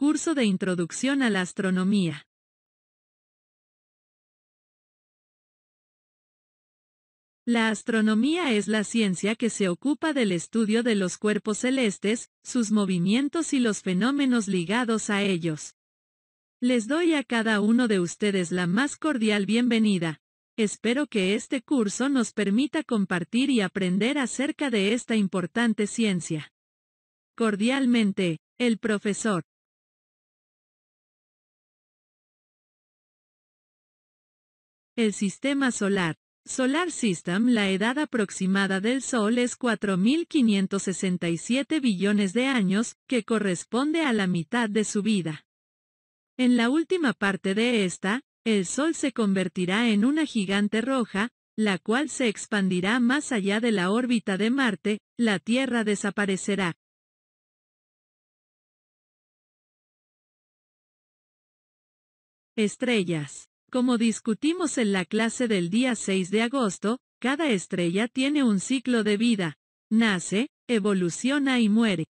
Curso de Introducción a la Astronomía. La astronomía es la ciencia que se ocupa del estudio de los cuerpos celestes, sus movimientos y los fenómenos ligados a ellos. Les doy a cada uno de ustedes la más cordial bienvenida. Espero que este curso nos permita compartir y aprender acerca de esta importante ciencia. Cordialmente, el profesor El sistema solar. Solar System La edad aproximada del Sol es 4.567 billones de años, que corresponde a la mitad de su vida. En la última parte de esta, el Sol se convertirá en una gigante roja, la cual se expandirá más allá de la órbita de Marte, la Tierra desaparecerá. Estrellas. Como discutimos en la clase del día 6 de agosto, cada estrella tiene un ciclo de vida. Nace, evoluciona y muere.